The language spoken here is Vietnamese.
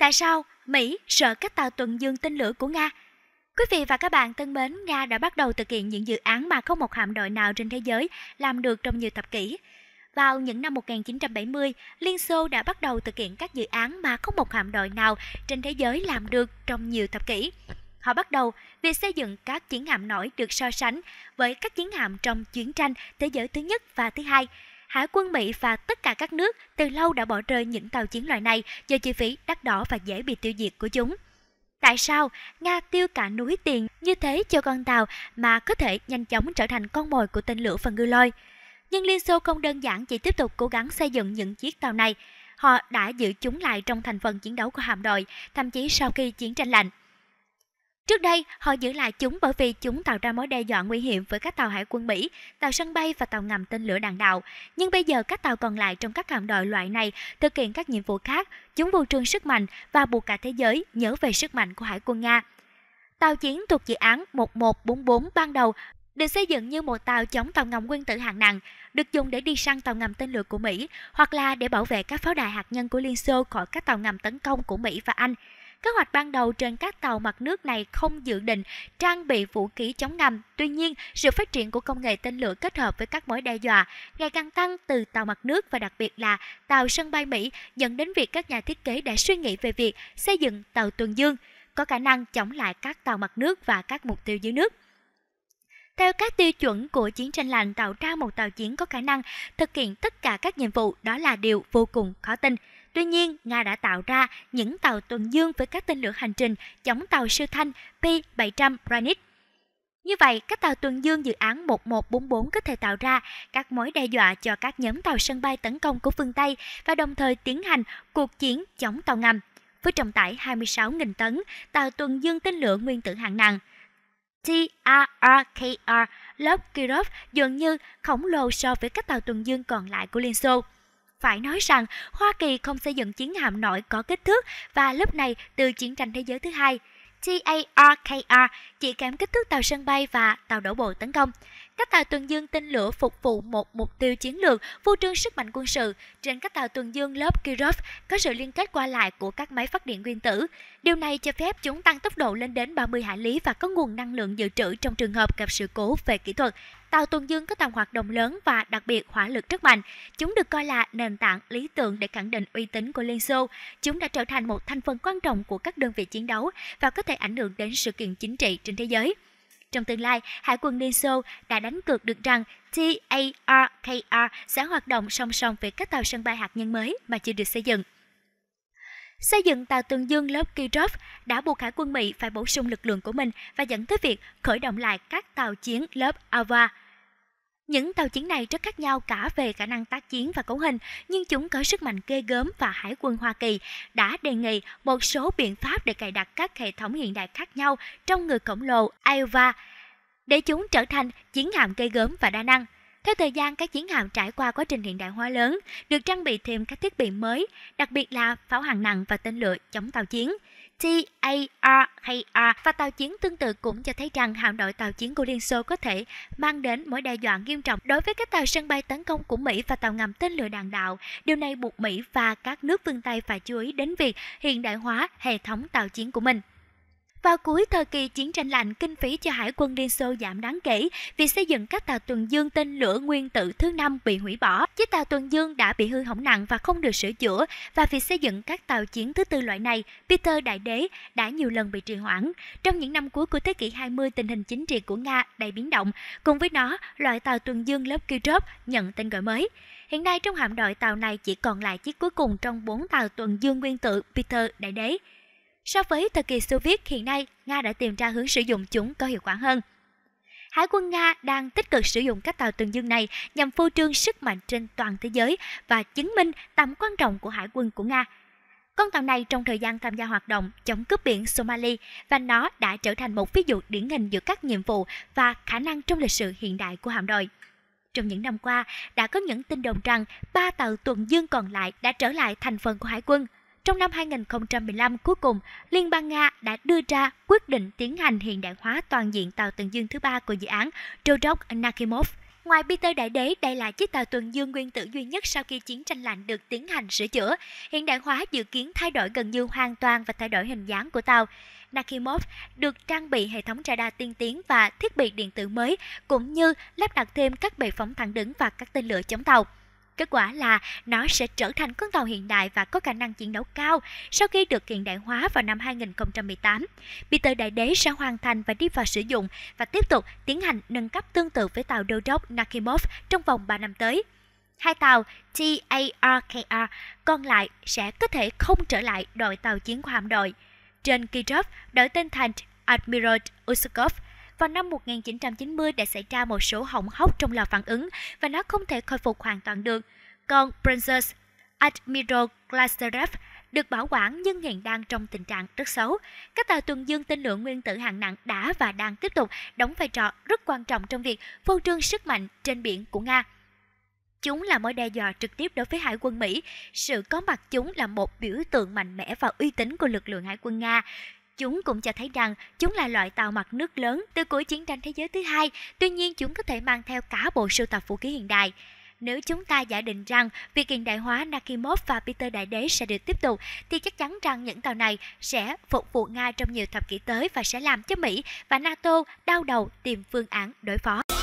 Tại sao Mỹ sợ các tàu tuần dương tên lửa của Nga? Quý vị và các bạn thân mến, Nga đã bắt đầu thực hiện những dự án mà không một hạm đội nào trên thế giới làm được trong nhiều thập kỷ. Vào những năm 1970, Liên Xô đã bắt đầu thực hiện các dự án mà không một hạm đội nào trên thế giới làm được trong nhiều thập kỷ. Họ bắt đầu việc xây dựng các chiến hạm nổi được so sánh với các chiến hạm trong chiến tranh thế giới thứ nhất và thứ hai – Hải quân Mỹ và tất cả các nước từ lâu đã bỏ rơi những tàu chiến loại này do chi phí đắt đỏ và dễ bị tiêu diệt của chúng. Tại sao Nga tiêu cả núi tiền như thế cho con tàu mà có thể nhanh chóng trở thành con mồi của tên lửa và ngư lôi? Nhưng Liên Xô không đơn giản chỉ tiếp tục cố gắng xây dựng những chiếc tàu này. Họ đã giữ chúng lại trong thành phần chiến đấu của hạm đội, thậm chí sau khi chiến tranh lạnh. Trước đây, họ giữ lại chúng bởi vì chúng tạo ra mối đe dọa nguy hiểm với các tàu hải quân Mỹ, tàu sân bay và tàu ngầm tên lửa đạn đạo. Nhưng bây giờ các tàu còn lại trong các hạm đội loại này thực hiện các nhiệm vụ khác, chúng vô trương sức mạnh và buộc cả thế giới nhớ về sức mạnh của hải quân Nga. Tàu chiến thuộc dự án 1144 ban đầu được xây dựng như một tàu chống tàu ngầm nguyên tử hạng nặng, được dùng để đi săn tàu ngầm tên lửa của Mỹ hoặc là để bảo vệ các pháo đài hạt nhân của Liên Xô khỏi các tàu ngầm tấn công của Mỹ và Anh – Kế hoạch ban đầu trên các tàu mặt nước này không dự định trang bị vũ khí chống ngầm. Tuy nhiên, sự phát triển của công nghệ tên lửa kết hợp với các mối đe dọa ngày càng tăng từ tàu mặt nước và đặc biệt là tàu sân bay Mỹ dẫn đến việc các nhà thiết kế đã suy nghĩ về việc xây dựng tàu tuần dương có khả năng chống lại các tàu mặt nước và các mục tiêu dưới nước theo các tiêu chuẩn của chiến tranh lạnh tạo ra một tàu chiến có khả năng thực hiện tất cả các nhiệm vụ đó là điều vô cùng khó tin. Tuy nhiên, Nga đã tạo ra những tàu tuần dương với các tên lửa hành trình chống tàu siêu thanh P-700 Granit. Như vậy, các tàu tuần dương dự án 1144 có thể tạo ra các mối đe dọa cho các nhóm tàu sân bay tấn công của phương Tây và đồng thời tiến hành cuộc chiến chống tàu ngầm. Với trọng tải 26.000 tấn, tàu tuần dương tên lửa nguyên tử hạng nặng – T.R.K.R. lớp Kirov dường như khổng lồ so với các tàu tuần dương còn lại của Liên Xô. Phải nói rằng, Hoa Kỳ không xây dựng chiến hạm nổi có kích thước và lớp này từ chiến tranh thế giới thứ hai – TARKR chỉ kém kích thước tàu sân bay và tàu đổ bộ tấn công. Các tàu tuần dương tên lửa phục vụ một mục tiêu chiến lược, vô trương sức mạnh quân sự. Trên các tàu tuần dương lớp Kirov có sự liên kết qua lại của các máy phát điện nguyên tử. Điều này cho phép chúng tăng tốc độ lên đến 30 hải lý và có nguồn năng lượng dự trữ trong trường hợp gặp sự cố về kỹ thuật tàu tuần dương có tầm hoạt động lớn và đặc biệt hỏa lực rất mạnh. Chúng được coi là nền tảng lý tưởng để khẳng định uy tín của Liên Xô. Chúng đã trở thành một thành phần quan trọng của các đơn vị chiến đấu và có thể ảnh hưởng đến sự kiện chính trị trên thế giới. Trong tương lai, Hải quân Liên Xô đã đánh cược được rằng TARKR sẽ hoạt động song song với các tàu sân bay hạt nhân mới mà chưa được xây dựng. Xây dựng tàu Tường Dương lớp Kirov đã buộc Hải quân Mỹ phải bổ sung lực lượng của mình và dẫn tới việc khởi động lại các tàu chiến lớp Ava. Những tàu chiến này rất khác nhau cả về khả năng tác chiến và cấu hình, nhưng chúng có sức mạnh ghê gớm và Hải quân Hoa Kỳ đã đề nghị một số biện pháp để cài đặt các hệ thống hiện đại khác nhau trong người khổng lồ Iowa để chúng trở thành chiến hạm ghê gớm và đa năng. Theo thời gian, các chiến hạm trải qua quá trình hiện đại hóa lớn, được trang bị thêm các thiết bị mới, đặc biệt là pháo hạng nặng và tên lửa chống tàu chiến. TARKR và tàu chiến tương tự cũng cho thấy rằng hạm đội tàu chiến của Liên Xô có thể mang đến mối đe dọa nghiêm trọng đối với các tàu sân bay tấn công của Mỹ và tàu ngầm tên lửa đạn đạo. Điều này buộc Mỹ và các nước phương Tây phải chú ý đến việc hiện đại hóa hệ thống tàu chiến của mình. Vào cuối thời kỳ chiến tranh lạnh, kinh phí cho Hải quân Liên Xô giảm đáng kể vì xây dựng các tàu tuần dương tên lửa nguyên tử thứ năm bị hủy bỏ. Chiếc tàu tuần dương đã bị hư hỏng nặng và không được sửa chữa và việc xây dựng các tàu chiến thứ tư loại này, Peter Đại Đế đã nhiều lần bị trì hoãn. Trong những năm cuối của thế kỷ 20, tình hình chính trị của Nga đầy biến động. Cùng với nó, loại tàu tuần dương lớp Kirov nhận tên gọi mới. Hiện nay trong hạm đội tàu này chỉ còn lại chiếc cuối cùng trong bốn tàu tuần dương nguyên tử Peter Đại Đế. So với thời kỳ Xô Viết hiện nay, Nga đã tìm ra hướng sử dụng chúng có hiệu quả hơn. Hải quân Nga đang tích cực sử dụng các tàu tuần dương này nhằm phô trương sức mạnh trên toàn thế giới và chứng minh tầm quan trọng của hải quân của Nga. Con tàu này trong thời gian tham gia hoạt động chống cướp biển Somali và nó đã trở thành một ví dụ điển hình giữa các nhiệm vụ và khả năng trong lịch sử hiện đại của hạm đội. Trong những năm qua, đã có những tin đồn rằng ba tàu tuần dương còn lại đã trở lại thành phần của hải quân – trong năm 2015 cuối cùng, Liên bang Nga đã đưa ra quyết định tiến hành hiện đại hóa toàn diện tàu tuần dương thứ ba của dự án Todorov Nakhimov. Ngoài Peter Đại Đế, đây là chiếc tàu tuần dương nguyên tử duy nhất sau khi chiến tranh lạnh được tiến hành sửa chữa. Hiện đại hóa dự kiến thay đổi gần như hoàn toàn và thay đổi hình dáng của tàu. Nakhimov được trang bị hệ thống radar tiên tiến và thiết bị điện tử mới, cũng như lắp đặt thêm các bệ phóng thẳng đứng và các tên lửa chống tàu. Kết quả là nó sẽ trở thành con tàu hiện đại và có khả năng chiến đấu cao sau khi được hiện đại hóa vào năm 2018. Peter Đại Đế sẽ hoàn thành và đi vào sử dụng và tiếp tục tiến hành nâng cấp tương tự với tàu đô đốc Nakimov trong vòng 3 năm tới. Hai tàu TARKR còn lại sẽ có thể không trở lại đội tàu chiến của hạm đội. Trên Kirov đổi tên thành Admiral Usakov – vào năm 1990 đã xảy ra một số hỏng hóc trong lò phản ứng và nó không thể khôi phục hoàn toàn được. Còn Princess Admiral Glasterev được bảo quản nhưng hiện đang trong tình trạng rất xấu. Các tàu tuần dương tên lửa nguyên tử hạng nặng đã và đang tiếp tục đóng vai trò rất quan trọng trong việc phô trương sức mạnh trên biển của Nga. Chúng là mối đe dọa trực tiếp đối với hải quân Mỹ. Sự có mặt chúng là một biểu tượng mạnh mẽ và uy tín của lực lượng hải quân Nga. Chúng cũng cho thấy rằng chúng là loại tàu mặt nước lớn từ cuối chiến tranh thế giới thứ hai, tuy nhiên chúng có thể mang theo cả bộ sưu tập vũ khí hiện đại. Nếu chúng ta giả định rằng việc hiện đại hóa Nakimov và Peter Đại Đế sẽ được tiếp tục, thì chắc chắn rằng những tàu này sẽ phục vụ Nga trong nhiều thập kỷ tới và sẽ làm cho Mỹ và NATO đau đầu tìm phương án đối phó.